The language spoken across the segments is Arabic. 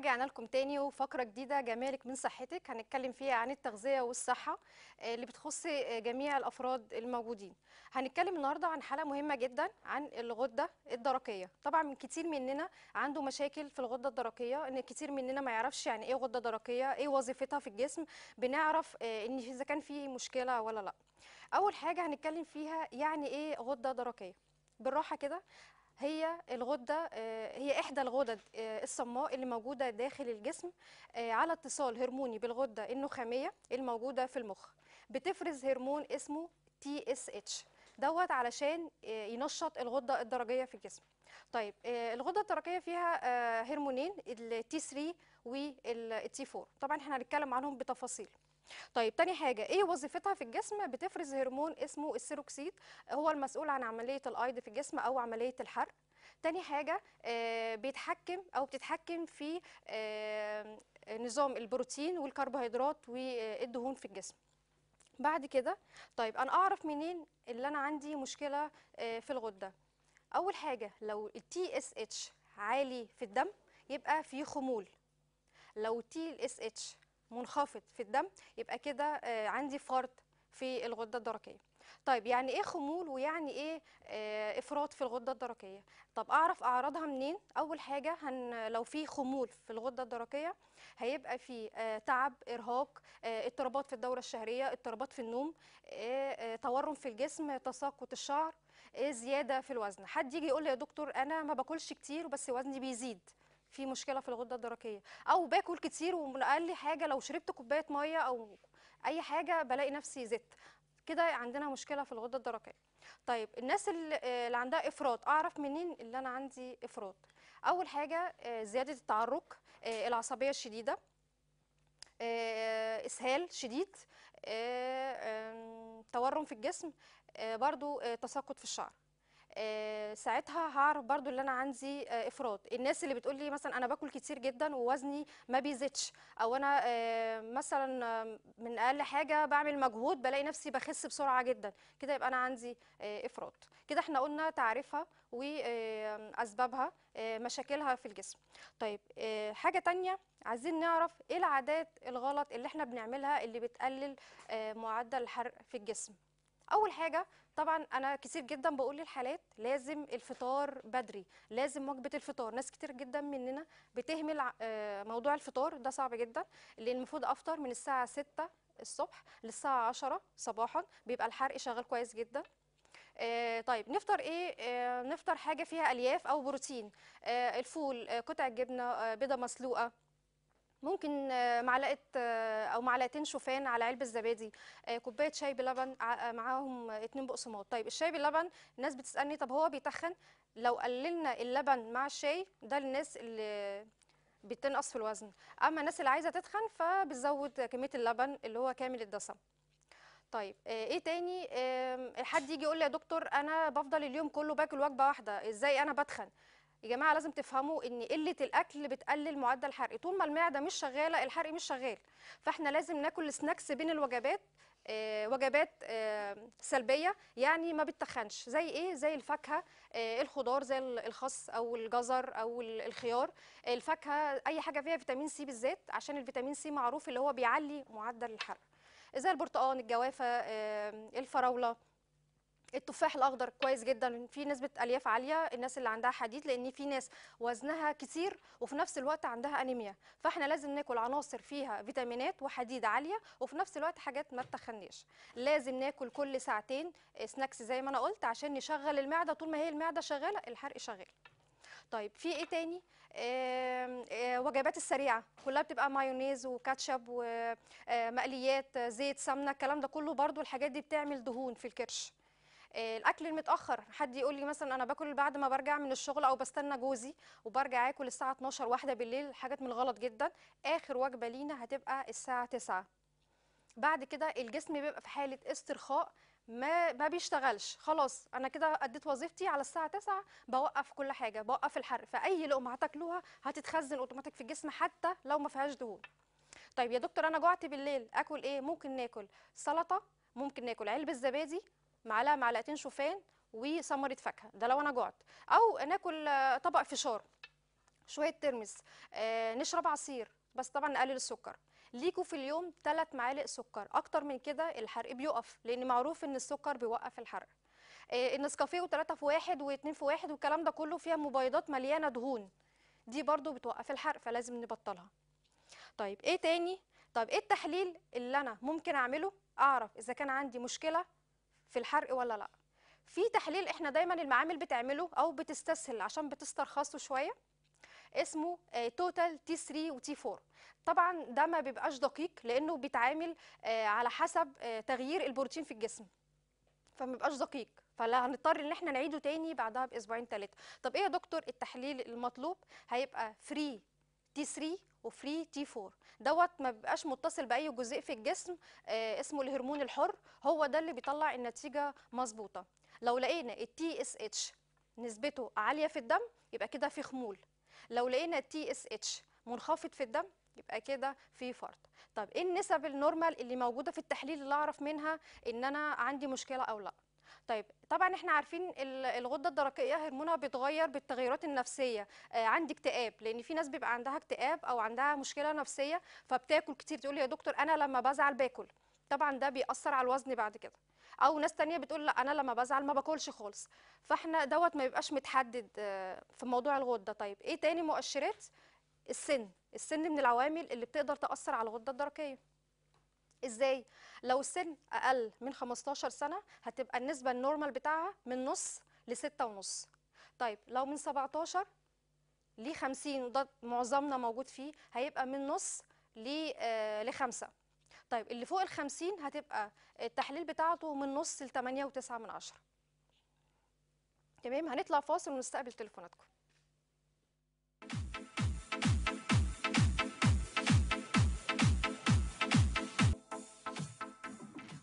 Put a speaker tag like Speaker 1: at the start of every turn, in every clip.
Speaker 1: ورجعنا لكم تاني وفقره جديده جمالك من صحتك هنتكلم فيها عن التغذيه والصحه آه، اللي بتخص آه، جميع الافراد الموجودين هنتكلم النهارده عن حاله مهمه جدا عن الغده الدرقيه طبعا كتير مننا عنده مشاكل في الغده الدرقيه ان كتير مننا ما يعرفش يعني ايه غده درقيه ايه وظيفتها في الجسم بنعرف آه، ان اذا كان في مشكله ولا لا اول حاجه هنتكلم فيها يعني ايه غده درقيه بالراحه كده هي الغده آه، هي احدى الغدد آه، الصماء اللي موجوده داخل الجسم آه، على اتصال هرموني بالغده النخاميه الموجوده في المخ بتفرز هرمون اسمه TSH دوت علشان ينشط الغده الدرجيه في الجسم طيب الغده الدرجيه فيها هرمونين t 3 والt 4 طبعا احنا هنتكلم عنهم بتفاصيل طيب تاني حاجة ايه وظيفتها في الجسم بتفرز هرمون اسمه السيروكسيد هو المسؤول عن عملية الايض في الجسم او عملية الحرق تاني حاجة آه، بيتحكم أو بتتحكم في آه، نظام البروتين والكربوهيدرات والدهون في الجسم بعد كده طيب أنا أعرف منين اللي أنا عندي مشكلة آه، في الغدة أول حاجة لو التي اس اتش عالي في الدم يبقى في خمول لو تي اس اتش منخفض في الدم يبقى كده آه، عندي فرط في الغده الدرقيه طيب يعني ايه خمول ويعني ايه آه، افراط في الغده الدرقيه طب اعرف اعراضها منين اول حاجه هن لو في خمول في الغده الدرقيه هيبقى في آه، تعب ارهاق اضطرابات في الدوره الشهريه اضطرابات في النوم تورم في الجسم تساقط الشعر زياده في الوزن حد يجي يقول لي يا دكتور انا ما باكلش كتير بس وزني بيزيد في مشكله في الغده الدرقيه او باكل كتير ومن اقل حاجه لو شربت كوبايه ميه او اي حاجه بلاقي نفسي زت كده عندنا مشكله في الغده الدرقيه طيب الناس آه، اللي عندها افراط اعرف منين اللي انا عندي افراط اول حاجه آه، زياده التعرق آه، العصبيه الشديده اسهال شديد تورم في الجسم برضو تساقط في الشعر آه، ساعتها هعرف برضو اللي انا عندي آه، افراط الناس اللي بتقول لي مثلا انا باكل كتير جدا ووزني ما بيزيدش او انا آه، مثلا من اقل حاجه بعمل مجهود بلاقي نفسي بخس بسرعه جدا كده يبقى انا عندي افراط كده احنا قلنا تعريفها واسبابها مشاكلها في الجسم طيب حاجه تانية عايزين نعرف ايه العادات الغلط اللي احنا بنعملها اللي بتقلل معدل الحرق في الجسم اول حاجه طبعا انا كتير جدا بقول للحالات لازم الفطار بدري لازم وجبه الفطار ناس كتير جدا مننا بتهمل آه، موضوع الفطار ده صعب جدا اللي المفروض افطر من الساعه 6 الصبح للساعه 10 صباحا بيبقى الحرق شغال كويس جدا آه، طيب نفطر ايه آه، نفطر حاجه فيها الياف او بروتين الفول قطع جبنه بيضه مسلوقه ممكن آه، معلقه آه، او معلقتين شوفان على علبه الزبادي آه، كوبايه شاي بلبن معاهم اتنين بقسماط طيب الشاي باللبن الناس بتسالني طب هو بيتخن لو قللنا اللبن مع الشاي ده للناس اللي بتنقص في الوزن اما الناس اللي عايزه تتخن فبتزود كميه اللبن اللي هو كامل الدسم طيب ايه تاني حد يجي يقول لي يا دكتور انا بفضل اليوم كله باكل وجبه واحده ازاي انا بتخن يا جماعه لازم تفهموا ان قله الاكل بتقلل معدل حرق طول ما المعده مش شغاله الحرق مش شغال فاحنا لازم ناكل سناكس بين الوجبات آه وجبات آه سلبيه يعني ما بتتخنش زي ايه زي الفاكهه آه الخضار زي الخس او الجزر او الخيار الفاكهه اي حاجه فيها فيتامين سي بالذات عشان الفيتامين سي معروف اللي هو بيعلي معدل الحرق زي البرتقال الجوافه الفراوله التفاح الاخضر كويس جدا في نسبه الياف عاليه الناس اللي عندها حديد لان في ناس وزنها كتير وفي نفس الوقت عندها انيميا فاحنا لازم ناكل عناصر فيها فيتامينات وحديد عاليه وفي نفس الوقت حاجات ما تخنيش لازم ناكل كل ساعتين سناكس زي ما انا قلت عشان نشغل المعده طول ما هي المعده شغاله الحرق شغال طيب في ايه تاني آه، وجبات السريعه كلها بتبقى مايونيز وكاتشب ومقليات آه، زيت سمنه الكلام ده كله برضو الحاجات دي بتعمل دهون في الكرش آه، الاكل المتاخر حد يقول لي مثلا انا باكل بعد ما برجع من الشغل او بستنى جوزي وبرجع اكل الساعه 12 واحده بالليل حاجات من الغلط جدا اخر وجبه لينا هتبقى الساعه 9 بعد كده الجسم بيبقى في حاله استرخاء ما ما بيشتغلش خلاص انا كده اديت وظيفتي على الساعه 9 بوقف كل حاجه بوقف الحرق فاي لقمه هتاكلوها هتتخزن اوتوماتيك في الجسم حتى لو ما فيهاش دهون طيب يا دكتور انا جوعت بالليل اكل ايه ممكن ناكل سلطه ممكن ناكل علبه زبادي معلقه معلقتين شوفان وثمره فاكهه ده لو انا جعت او ناكل آه، طبق فشار شويه ترمس آه، نشرب عصير بس طبعا نقلل السكر ليكوا في اليوم 3 معالق سكر اكتر من كده الحرق بيقف لان معروف ان السكر بيوقف الحرق آه، النسكافيه وثلاثة في واحد واثنين في واحد والكلام ده كله فيها مبيضات مليانه دهون دي برضو بتوقف الحرق فلازم نبطلها طيب ايه تاني طب ايه التحليل اللي انا ممكن اعمله اعرف اذا كان عندي مشكله في الحرق ولا لا في تحليل احنا دايما المعامل بتعمله او بتستسهل عشان بتسترخصه شويه اسمه توتال تي 3 وتي 4 طبعا ده ما بيبقاش دقيق لانه بيتعامل آه، على حسب آه، تغيير البروتين في الجسم فما بيبقاش دقيق فلا هنضطر ان احنا نعيده تاني بعدها باسبوعين ثلاثه طب ايه يا دكتور التحليل المطلوب هيبقى فري تي 3 وفري تي 4 دوت ما بيبقاش متصل باي جزيء في الجسم آه اسمه الهرمون الحر هو ده اللي بيطلع النتيجه مظبوطه لو لقينا التي اس اتش نسبته عاليه في الدم يبقى كده في خمول لو لقينا التي اس اتش منخفض في الدم يبقى كده في فرط طب ايه النسب النورمال اللي موجوده في التحليل اللي اعرف منها ان انا عندي مشكله او لا طيب طبعا احنا عارفين الغده الدرقيه هرمونها بيتغير بالتغيرات النفسيه آه عندي اكتئاب لان في ناس بيبقى عندها اكتئاب او عندها مشكله نفسيه فبتاكل كتير تقول لي يا دكتور انا لما بزعل باكل طبعا ده بيأثر على الوزن بعد كده او ناس تانية بتقول لا انا لما بزعل ما باكلش خالص فاحنا دوت ما بيبقاش متحدد آه، في موضوع الغده طيب ايه تاني مؤشرات السن السن من العوامل اللي بتقدر تأثر على الغده الدرقيه ازاي لو سن اقل من 15 سنه هتبقى النسبه النورمال بتاعها من نص لستة ونص طيب لو من 17 ل 50 وده معظمنا موجود فيه هيبقى من نص ل آه، ل 5 طيب اللي فوق ال 50 هتبقى التحليل بتاعته من نص ل 8.9 من 10 تمام هنطلع فاصل ونستقبل تليفوناتكم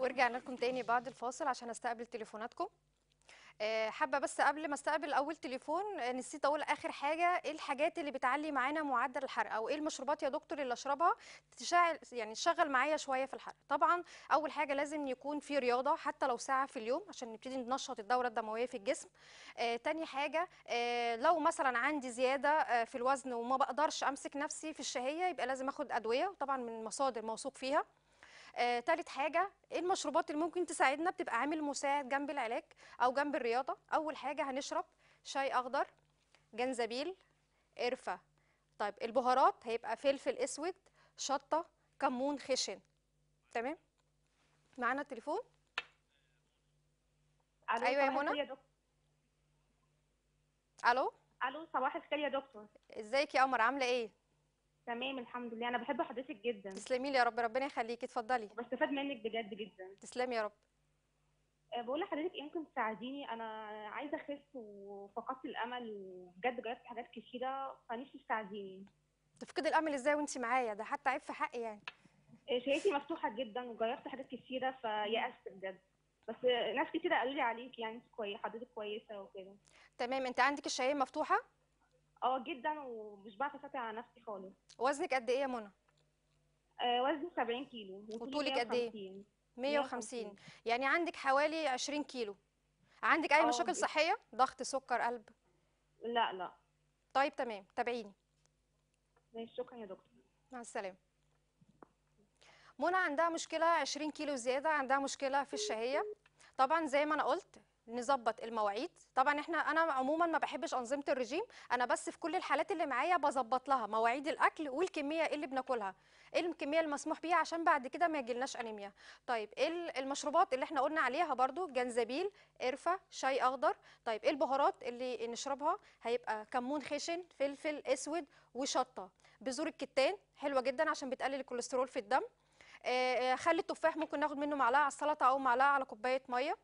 Speaker 1: ورجعنا لكم تاني بعد الفاصل عشان استقبل تليفوناتكم آه، حابه بس قبل ما استقبل اول تليفون آه، نسيت اقول اخر حاجه ايه الحاجات اللي بتعلي معانا معدل الحرق او ايه المشروبات يا دكتور اللي اشربها تشعل يعني تشغل معايا شويه في الحرق طبعا اول حاجه لازم يكون في رياضه حتى لو ساعه في اليوم عشان نبتدي ننشط الدوره الدمويه في الجسم آه تاني حاجه آه لو مثلا عندي زياده آه في الوزن وما بقدرش امسك نفسي في الشهيه يبقى لازم اخد ادويه وطبعا من مصادر موثوق فيها آه، تالت آه، حاجه ايه المشروبات اللي ممكن تساعدنا بتبقى عامل مساعد جنب العلاج او جنب الرياضه اول حاجه هنشرب شاي اخضر جنزبيل قرفه طيب البهارات هيبقى فلفل اسود شطه كمون خشن تمام معانا التليفون ألو ايوه يا منى الو الو صباح الخير يا دكتور ازيك يا قمر عامله ايه تمام الحمد لله انا بحب حضرتك جدا تسلمي لي يا رب ربنا يخليكي اتفضلي بستفاد منك بجد جدا تسلمي يا رب أه، بقول لحضرتك يمكن إيه، تساعديني انا عايزه اخس وفقدت الامل وبجد جربت حاجات كتيره فنفسي تساعديني تفقدي الامل ازاي وانت معايا ده حتى عيب في حقي يعني أه، شهيتي مفتوحه جدا وجربت حاجات كتيره فيأست بجد بس ناس كتيره قالوا لي عليك يعني انت كويسه حضرتك كويسه وكده تمام انت عندك الشهيه مفتوحه اه جدا ومش بعرف على نفسي خالص وزنك قد ايه يا منى؟ آه، وزني 70 كيلو وطولك قد ايه؟ 150 يعني عندك حوالي 20 كيلو عندك اي اه، مشاكل صحيه؟ ضغط سكر قلب؟ لا لا طيب تمام تابعيني ماشي شكرا يا دكتور مع السلامه منى عندها مشكله 20 كيلو زياده عندها مشكله في الشهيه طبعا زي ما انا قلت نظبط المواعيد طبعا احنا انا عموما ما بحبش انظمه الرجيم انا بس في كل الحالات اللي معايا بظبط لها مواعيد الاكل والكميه اللي بناكلها ايه الكميه المسموح بيها عشان بعد كده ما يجيلناش انيميا طيب ايه المشروبات اللي احنا قلنا عليها برده جنزبيل قرفه شاي اخضر طيب ايه البهارات اللي نشربها هيبقى كمون خشن فلفل اسود وشطه بذور الكتان حلوه جدا عشان بتقلل الكوليسترول في الدم آه، آه، خلي التفاح ممكن ناخد منه معلقه على السلطه او معلقه على كوبايه ميه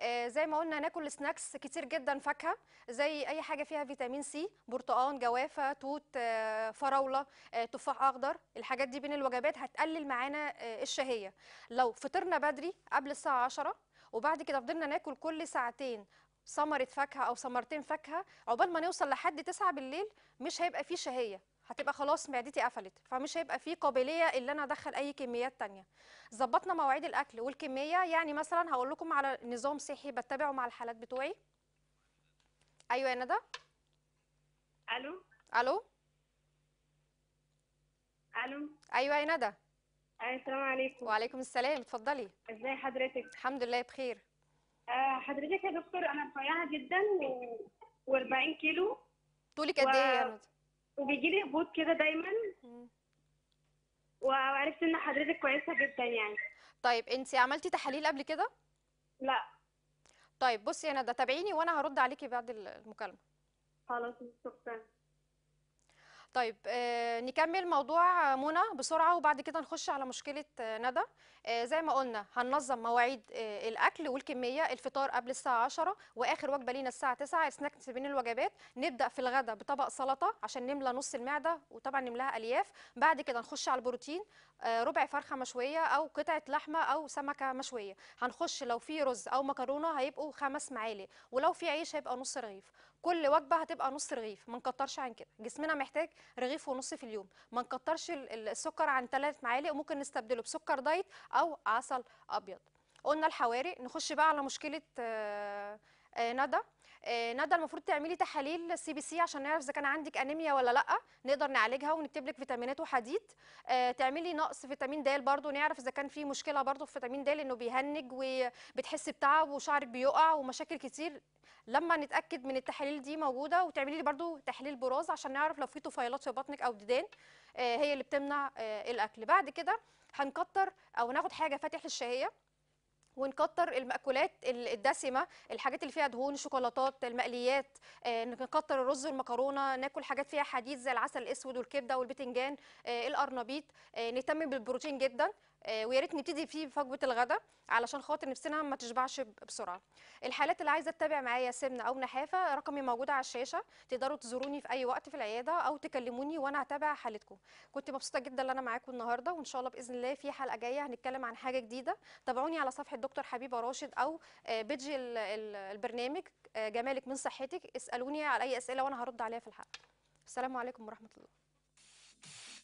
Speaker 1: آه، زي ما قلنا ناكل سناكس كتير جدا فاكهه زي اي حاجه فيها فيتامين سي برتقان جوافه توت آه، فراوله آه، تفاح اخضر الحاجات دي بين الوجبات هتقلل معانا الشهيه لو فطرنا بدري قبل الساعه 10 وبعد كده فضلنا ناكل كل ساعتين ثمره فاكهه او ثمرتين فاكهه عقبال ما نوصل لحد 9 بالليل مش هيبقى فيه شهيه هتبقى خلاص معدتي قفلت فمش هيبقى فيه قابليه ان انا ادخل اي كميات تانية ظبطنا مواعيد الاكل والكميه يعني مثلا هقول لكم على نظام صحي بتبعه مع الحالات بتوعي ايوه يا ندى الو الو الو ايوه يا ندى أيوة، السلام عليكم وعليكم السلام اتفضلي ازاي حضرتك الحمد لله بخير آه حضرتك يا دكتور انا رفيعه جدا و40 كيلو طولك قد ايه يا ندى وبيجي لي هبوط كده دايما وعرفت ان حضرتك كويسه جدا يعني طيب انت عملتي تحاليل قبل كده لا طيب بصي يا ندى تابعيني وانا هرد عليكي بعد المكالمه خلاص شكرا طيب آه نكمل موضوع منى بسرعه وبعد كده نخش على مشكله آه، ندى آه زي ما قلنا هننظم مواعيد آه الاكل والكميه الفطار قبل الساعه 10 واخر وجبه لينا الساعه 9 السناك بين الوجبات نبدا في الغداء بطبق سلطه عشان نملى نص المعده وطبعا نملاها الياف بعد كده نخش على البروتين آه ربع فرخه مشويه او قطعه لحمه او سمكه مشويه هنخش لو في رز او مكرونه هيبقوا خمس معالق ولو في عيش هيبقى نص رغيف كل وجبه هتبقى نص رغيف ما نكترش عن كده جسمنا محتاج رغيف ونص في اليوم ما نكترش السكر عن ثلاث معالق وممكن نستبدله بسكر دايت او عسل ابيض قلنا الحواري نخش بقى على مشكله آه، آه، ندى آه، ندى المفروض تعملي تحاليل سي بي سي عشان نعرف اذا كان عندك انيميا ولا لا نقدر نعالجها ونكتب لك فيتامينات وحديد آه، تعملي نقص فيتامين د برضو نعرف اذا كان في مشكله برضو في فيتامين د لانه بيهنج وبتحسي بتعب وشعرك بيقع ومشاكل كتير لما نتاكد من التحاليل دي موجوده وتعملي لي برضو تحليل براز عشان نعرف لو في طفيلات في بطنك او ديدان آه، هي اللي بتمنع الاكل بعد كده هنكتر او ناخد حاجه فاتح للشهيه ونكتر المأكولات الدسمة الحاجات اللي فيها دهون شوكولاتات المقليات آه، نكتر الرز والمكرونة ناكل حاجات فيها حديد زي العسل الأسود والكبدة والبتنجان آه، القرنبيط آه، نهتم بالبروتين جدا آه، ويا ريت نبتدي فيه بفجوه الغداء علشان خاطر نفسنا ما تشبعش بسرعه الحالات اللي عايزه تتابع معايا سمنه او نحافه رقمي موجود على الشاشه تقدروا تزوروني في اي وقت في العياده او تكلموني وانا هتابع حالتكم كنت مبسوطه جدا ان انا معاكم النهارده وان شاء الله باذن الله في حلقه جايه هنتكلم عن حاجه جديده تابعوني على صفحه دكتور حبيبه راشد او بيدج آه، البرنامج آه، جمالك من صحتك اسالوني على اي اسئله وانا هرد عليها في الحلقه السلام عليكم ورحمه الله